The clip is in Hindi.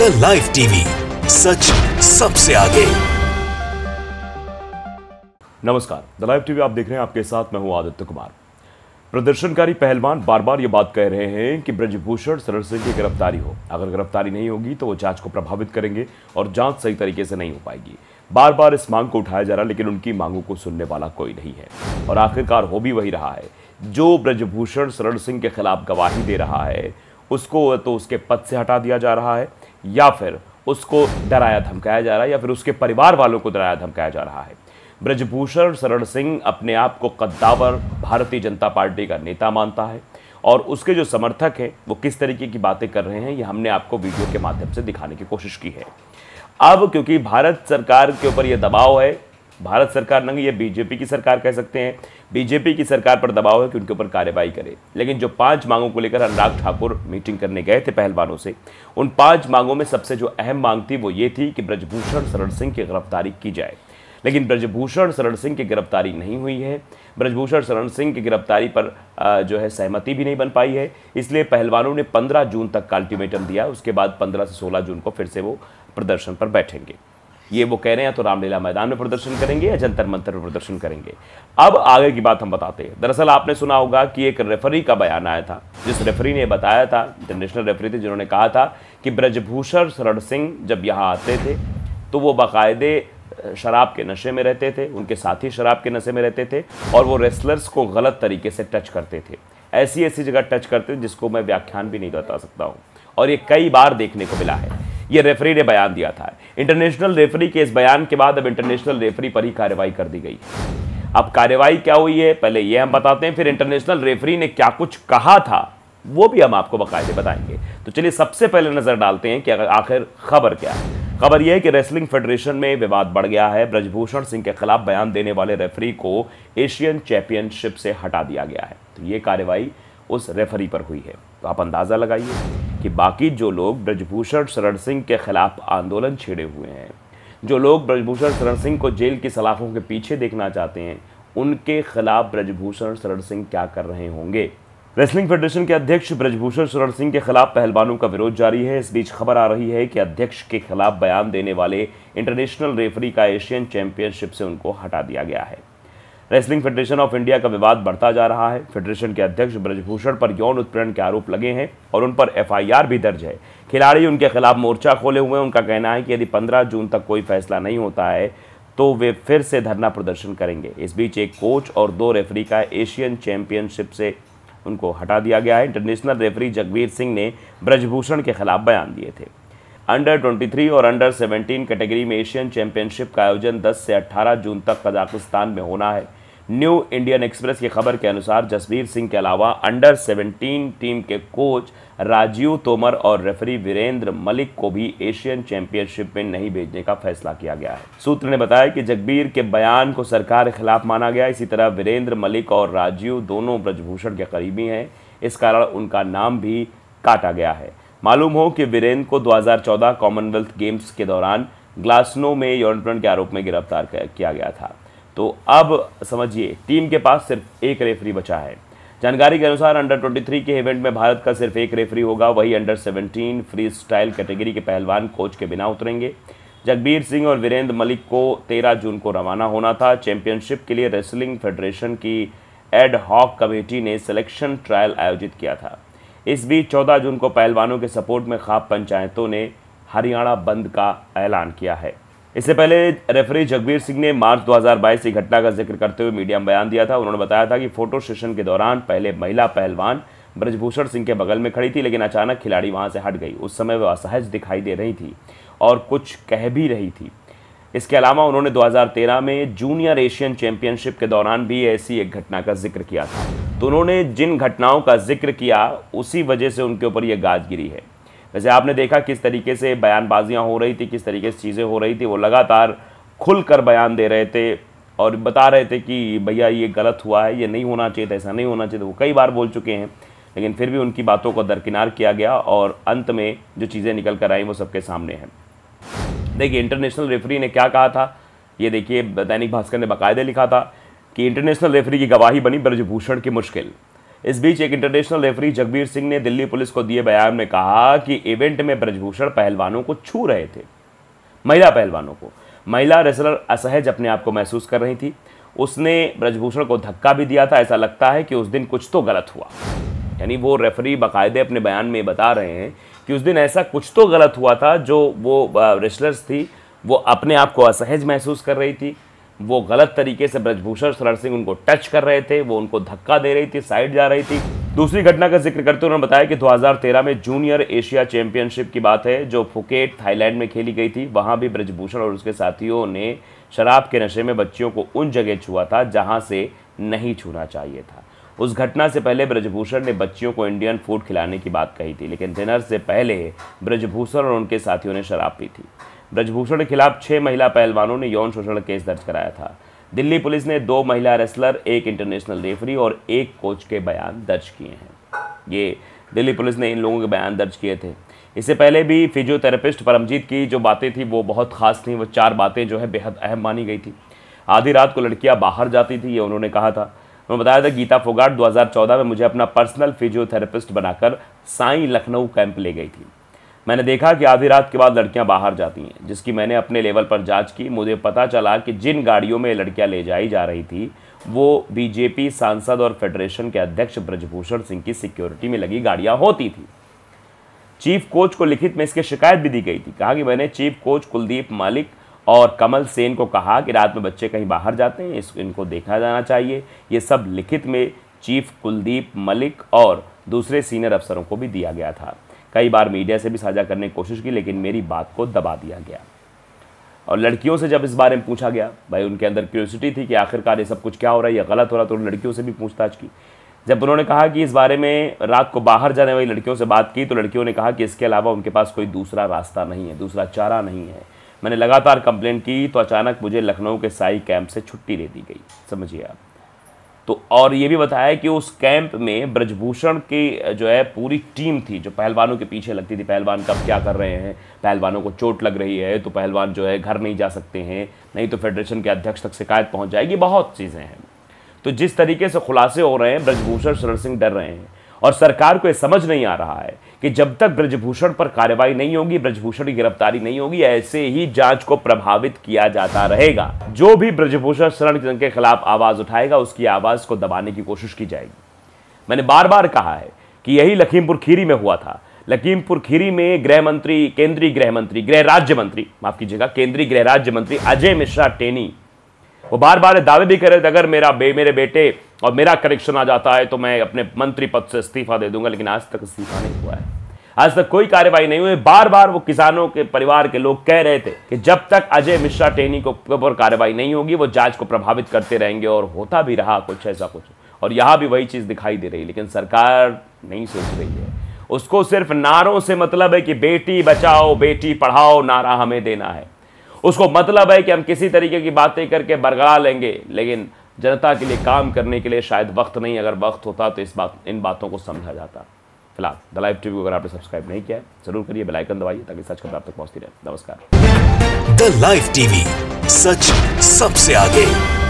द लाइव टीवी सच सबसे आगे नमस्कार द लाइव टीवी आप देख रहे हैं आपके साथ मैं हूं आदित्य कुमार प्रदर्शनकारी पहलवान बार बार ये बात कह रहे हैं कि ब्रजभूषण सरल सिंह की गिरफ्तारी हो अगर गिरफ्तारी नहीं होगी तो वो जांच को प्रभावित करेंगे और जांच सही तरीके से नहीं हो पाएगी बार बार इस मांग को उठाया जा रहा है लेकिन उनकी मांगों को सुनने वाला कोई नहीं है और आखिरकार हो भी वही रहा है जो ब्रजभूषण शरण सिंह के खिलाफ गवाही दे रहा है उसको तो उसके पद से हटा दिया जा रहा है या फिर उसको डराया धमकाया जा रहा है या फिर उसके परिवार वालों को डराया धमकाया जा रहा है ब्रजभूषण शरण सिंह अपने आप को कद्दावर भारतीय जनता पार्टी का नेता मानता है और उसके जो समर्थक हैं वो किस तरीके की बातें कर रहे हैं ये हमने आपको वीडियो के माध्यम से दिखाने की कोशिश की है अब क्योंकि भारत सरकार के ऊपर ये दबाव है भारत सरकार नहीं ये बीजेपी की सरकार कह सकते हैं बीजेपी की सरकार पर दबाव है कि उनके ऊपर कार्यवाही करे लेकिन जो पांच मांगों को लेकर अनुराग ठाकुर मीटिंग करने गए थे पहलवानों से उन पांच मांगों में सबसे जो अहम मांग थी वो ये थी कि ब्रजभूषण शरण सिंह की गिरफ्तारी की जाए लेकिन ब्रजभूषण शरण सिंह की गिरफ्तारी नहीं हुई है ब्रजभूषण शरण सिंह की गिरफ्तारी पर जो है सहमति भी नहीं बन पाई है इसलिए पहलवानों ने 15 जून तक का अल्टीमेटम दिया उसके बाद 15 से 16 जून को फिर से वो प्रदर्शन पर बैठेंगे ये वो कह रहे हैं तो रामलीला मैदान में प्रदर्शन करेंगे या जंतर मंतर में प्रदर्शन करेंगे अब आगे की बात हम बताते हैं दरअसल आपने सुना होगा कि एक रेफरी का बयान आया था जिस रेफरी ने बताया था इंटरनेशनल रेफरी थे जिन्होंने कहा था कि ब्रजभूषण शरण सिंह जब यहाँ आते थे तो वो बाकायदे शराब के नशे में रहते थे उनके साथी शराब के नशे में रहते थे और वो रेसलर्स को गलत तरीके से टच करते थे ऐसी ऐसी जगह टच करते थे जिसको मैं व्याख्यान भी नहीं बता सकता हूँ और ये कई बार देखने को मिला है यह रेफरी ने बयान दिया था इंटरनेशनल रेफरी के इस बयान के बाद अब इंटरनेशनल रेफरी पर ही कार्रवाई कर दी गई अब कार्रवाई क्या हुई है पहले यह हम बताते हैं फिर इंटरनेशनल रेफरी ने क्या कुछ कहा था वो भी हम आपको बकायदे बताएंगे तो चलिए सबसे पहले नज़र डालते हैं कि आखिर खबर क्या है खबर यह है कि रेसलिंग फेडरेशन में विवाद बढ़ गया है ब्रजभूषण सिंह के खिलाफ बयान देने वाले रेफरी को एशियन चैंपियनशिप से हटा दिया गया है तो यह कार्रवाई उस रेफरी पर हुई है तो आप अंदाज़ा लगाइए कि बाकी जो लोग ब्रजभूषण शरण सिंह के खिलाफ आंदोलन छेड़े हुए हैं जो लोग ब्रजभूषण शरण सिंह को जेल की सलाखों के पीछे देखना चाहते हैं उनके खिलाफ ब्रजभूषण शरण सिंह क्या कर रहे होंगे रेसलिंग फेडरेशन के अध्यक्ष ब्रजभूषण शरण सिंह के खिलाफ पहलवानों का विरोध जारी है इस बीच खबर आ रही है कि अध्यक्ष के खिलाफ बयान देने वाले इंटरनेशनल रेफरी का एशियन चैंपियनशिप से उनको हटा दिया गया है रेसलिंग फेडरेशन ऑफ इंडिया का विवाद बढ़ता जा रहा है फेडरेशन के अध्यक्ष ब्रजभूषण पर यौन उत्पीड़न के आरोप लगे हैं और उन पर एफआईआर भी दर्ज है खिलाड़ी उनके खिलाफ मोर्चा खोले हुए हैं उनका कहना है कि यदि 15 जून तक कोई फैसला नहीं होता है तो वे फिर से धरना प्रदर्शन करेंगे इस बीच एक कोच और दो रेफरी का एशियन चैंपियनशिप से उनको हटा दिया गया है इंटरनेशनल रेफरी जगवीर सिंह ने ब्रजभूषण के खिलाफ बयान दिए थे अंडर 23 और अंडर 17 कैटेगरी में एशियन चैंपियनशिप का आयोजन 10 से 18 जून तक कजाकिस्तान में होना है न्यू इंडियन एक्सप्रेस की खबर के अनुसार जसवीर सिंह के अलावा अंडर 17 टीम के कोच राजीव तोमर और रेफरी वीरेंद्र मलिक को भी एशियन चैंपियनशिप में नहीं भेजने का फैसला किया गया है सूत्र ने बताया कि जगबीर के बयान को सरकार के खिलाफ माना गया इसी तरह वीरेंद्र मलिक और राजीव दोनों ब्रजभूषण के करीबी हैं इस कारण उनका नाम भी काटा गया है मालूम हो कि वीरेंद्र को 2014 कॉमनवेल्थ गेम्स के दौरान ग्लासनो में यौनप्रण के आरोप में गिरफ्तार किया गया था तो अब समझिए टीम के पास सिर्फ एक रेफरी बचा है जानकारी के अनुसार अंडर 23 के इवेंट में भारत का सिर्फ एक रेफरी होगा वही अंडर 17 फ्री स्टाइल कैटेगरी के पहलवान कोच के बिना उतरेंगे जगबीर सिंह और वीरेंद्र मलिक को 13 जून को रवाना होना था चैंपियनशिप के लिए रेसलिंग फेडरेशन की एड हॉक कमेटी ने सिलेक्शन ट्रायल आयोजित किया था इस बीच चौदह जून को पहलवानों के सपोर्ट में खाप पंचायतों ने हरियाणा बंद का ऐलान किया है इससे पहले रेफरी जगबीर सिंह ने मार्च 2022 की घटना का जिक्र करते हुए मीडिया में बयान दिया था उन्होंने बताया था कि फोटो सेशन के दौरान पहले महिला पहलवान ब्रजभूषण सिंह के बगल में खड़ी थी लेकिन अचानक खिलाड़ी वहां से हट गई उस समय वह असहज दिखाई दे रही थी और कुछ कह भी रही थी इसके अलावा उन्होंने 2013 में जूनियर एशियन चैंपियनशिप के दौरान भी ऐसी एक घटना का जिक्र किया था तो उन्होंने जिन घटनाओं का जिक्र किया उसी वजह से उनके ऊपर यह गाज गिरी है वैसे आपने देखा किस तरीके से बयानबाजियाँ हो रही थी किस तरीके से चीज़ें हो रही थी वो लगातार खुल कर बयान दे रहे थे और बता रहे थे कि भैया ये गलत हुआ है ये नहीं होना चाहिए था ऐसा नहीं होना चाहिए वो कई बार बोल चुके हैं लेकिन फिर भी उनकी बातों को दरकिनार किया गया और अंत में जो चीज़ें निकल कर आई वो सबके सामने हैं देखिए इंटरनेशनल रेफरी ने क्या कहा था ये देखिए दैनिक भास्कर ने बाकायदे लिखा था कि इंटरनेशनल रेफरी की गवाही बनी ब्रजभूषण की मुश्किल इस बीच एक इंटरनेशनल रेफरी जगबीर सिंह ने दिल्ली पुलिस को दिए बयान में कहा कि इवेंट में ब्रजभूषण पहलवानों को छू रहे थे महिला पहलवानों को महिला रेसलर असहज अपने आप को महसूस कर रही थी उसने ब्रजभूषण को धक्का भी दिया था ऐसा लगता है कि उस दिन कुछ तो गलत हुआ यानी वो रेफरी बाकायदे अपने बयान में बता रहे हैं कि उस दिन ऐसा कुछ तो गलत हुआ था जो वो रेसलर्स थी वो अपने आप को असहज महसूस कर रही थी वो गलत तरीके से ब्रजभूषण शरण सिंह उनको टच कर रहे थे वो उनको धक्का दे रही थी साइड जा रही थी दूसरी घटना का जिक्र करते हुए उन्होंने बताया कि 2013 में जूनियर एशिया चैंपियनशिप की बात है जो फुकेट थाईलैंड में खेली गई थी वहां भी ब्रजभूषण और उसके साथियों ने शराब के नशे में बच्चियों को उन जगह छुआ था जहां से नहीं छूना चाहिए था उस घटना से पहले ब्रजभूषण ने बच्चियों को इंडियन फूड खिलाने की बात कही थी लेकिन डिनर से पहले ब्रजभूषण और उनके साथियों ने शराब पी थी ब्रजभूषण के खिलाफ छः महिला पहलवानों ने यौन शोषण केस दर्ज कराया था दिल्ली पुलिस ने दो महिला रेसलर एक इंटरनेशनल रेफरी और एक कोच के बयान दर्ज किए हैं ये दिल्ली पुलिस ने इन लोगों के बयान दर्ज किए थे इससे पहले भी फिजियोथेरेपिस्ट परमजीत की जो बातें थी वो बहुत खास थी वो चार बातें जो है बेहद अहम मानी गई थी आधी रात को लड़कियां बाहर जाती थी ये उन्होंने कहा था उन्होंने बताया था गीता फोगाट 2014 में मुझे अपना पर्सनल फिजियोथेरेपिस्ट बनाकर साई लखनऊ कैंप ले गई थी मैंने देखा कि आधी रात के बाद लड़कियां बाहर जाती हैं जिसकी मैंने अपने लेवल पर जांच की मुझे पता चला कि जिन गाड़ियों में लड़कियां ले जाई जा रही थी वो बीजेपी सांसद और फेडरेशन के अध्यक्ष ब्रजभूषण सिंह की सिक्योरिटी में लगी गाड़ियां होती थी चीफ कोच को लिखित में इसकी शिकायत भी दी गई थी कहा कि मैंने चीफ कोच कुलदीप मालिक और कमल सेन को कहा कि रात में बच्चे कहीं बाहर जाते हैं इस इनको देखा जाना चाहिए ये सब लिखित में चीफ कुलदीप मलिक और दूसरे सीनियर अफसरों को भी दिया गया था कई बार मीडिया से भी साझा करने की कोशिश की लेकिन मेरी बात को दबा दिया गया और लड़कियों से जब इस बारे में पूछा गया भाई उनके अंदर क्यूरसिटी थी कि आखिरकार ये सब कुछ क्या हो रहा है या गलत हो रहा है तो लड़कियों से भी पूछताछ की जब उन्होंने कहा कि इस बारे में रात को बाहर जाने वाली लड़कियों से बात की तो लड़कियों ने कहा कि इसके अलावा उनके पास कोई दूसरा रास्ता नहीं है दूसरा चारा नहीं है मैंने लगातार कंप्लेंट की तो अचानक मुझे लखनऊ के साई कैंप से छुट्टी दे दी गई समझिए आप तो और ये भी बताया कि उस कैंप में ब्रजभूषण की जो है पूरी टीम थी जो पहलवानों के पीछे लगती थी पहलवान कब क्या कर रहे हैं पहलवानों को चोट लग रही है तो पहलवान जो है घर नहीं जा सकते हैं नहीं तो फेडरेशन के अध्यक्ष तक शिकायत पहुंच जाएगी बहुत चीज़ें हैं तो जिस तरीके से खुलासे हो रहे हैं ब्रजभूषण शरण सिंह डर रहे हैं और सरकार को यह समझ नहीं आ रहा है कि जब तक ब्रजभूषण पर कार्रवाई नहीं होगी ब्रजभूषण की गिरफ्तारी नहीं होगी ऐसे ही जांच को प्रभावित किया जाता रहेगा जो भी ब्रजभूषण शरण के खिलाफ आवाज उठाएगा उसकी आवाज को दबाने की कोशिश की जाएगी मैंने बार बार कहा है कि यही लखीमपुर खीरी में हुआ था लखीमपुर खीरी में गृह मंत्री केंद्रीय गृह मंत्री गृह राज्य मंत्री माफ कीजिएगा केंद्रीय गृह राज्य मंत्री अजय मिश्रा टेनी वो बार बार दावे भी कर रहे थे अगर मेरा बे मेरे बेटे और मेरा करेक्शन आ जाता है तो मैं अपने मंत्री पद से इस्तीफा दे दूंगा लेकिन आज तक इस्तीफा नहीं हुआ है आज तक कोई कार्यवाही नहीं हुई बार बार वो किसानों के परिवार के लोग कह रहे थे कि जब तक अजय मिश्रा टेनी को ऊपर कार्रवाई नहीं होगी वो जांच को प्रभावित करते रहेंगे और होता भी रहा कुछ ऐसा कुछ और यहां भी वही चीज़ दिखाई दे रही लेकिन सरकार नहीं सोच रही है उसको सिर्फ नारों से मतलब है कि बेटी बचाओ बेटी पढ़ाओ नारा हमें देना है उसको मतलब है कि हम किसी तरीके की बातें करके बरगड़ा लेंगे लेकिन जनता के लिए काम करने के लिए शायद वक्त नहीं अगर वक्त होता तो इस बात इन बातों को समझा जाता फिलहाल द लाइव टीवी को अगर आपने सब्सक्राइब नहीं किया जरूर करिए बेलाइकन दबाइए ताकि सच खबर आप तक पहुंचती रहे नमस्कार द लाइव टीवी सच सबसे आगे